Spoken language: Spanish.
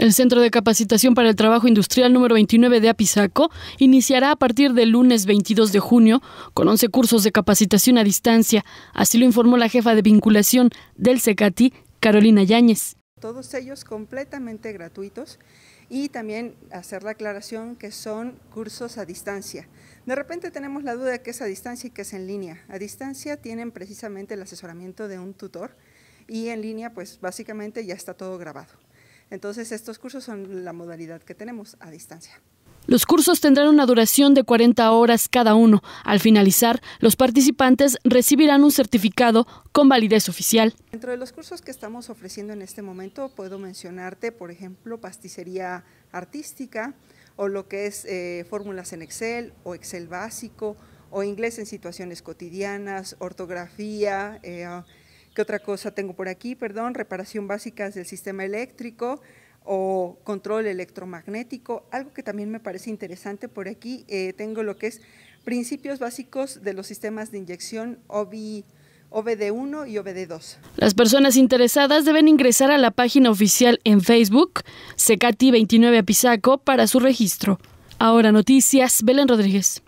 El Centro de Capacitación para el Trabajo Industrial número 29 de Apizaco iniciará a partir del lunes 22 de junio con 11 cursos de capacitación a distancia, así lo informó la jefa de vinculación del CECATI, Carolina Yáñez. Todos ellos completamente gratuitos y también hacer la aclaración que son cursos a distancia. De repente tenemos la duda de que es a distancia y que es en línea. A distancia tienen precisamente el asesoramiento de un tutor y en línea pues básicamente ya está todo grabado. Entonces estos cursos son la modalidad que tenemos a distancia. Los cursos tendrán una duración de 40 horas cada uno. Al finalizar, los participantes recibirán un certificado con validez oficial. Dentro de los cursos que estamos ofreciendo en este momento, puedo mencionarte, por ejemplo, pasticería artística o lo que es eh, fórmulas en Excel o Excel básico o inglés en situaciones cotidianas, ortografía. Eh, ¿Qué otra cosa tengo por aquí? Perdón, reparación básica del sistema eléctrico o control electromagnético. Algo que también me parece interesante por aquí, eh, tengo lo que es principios básicos de los sistemas de inyección OBD1 y OBD2. Las personas interesadas deben ingresar a la página oficial en Facebook, Secati 29 Apisaco, para su registro. Ahora Noticias, Belén Rodríguez.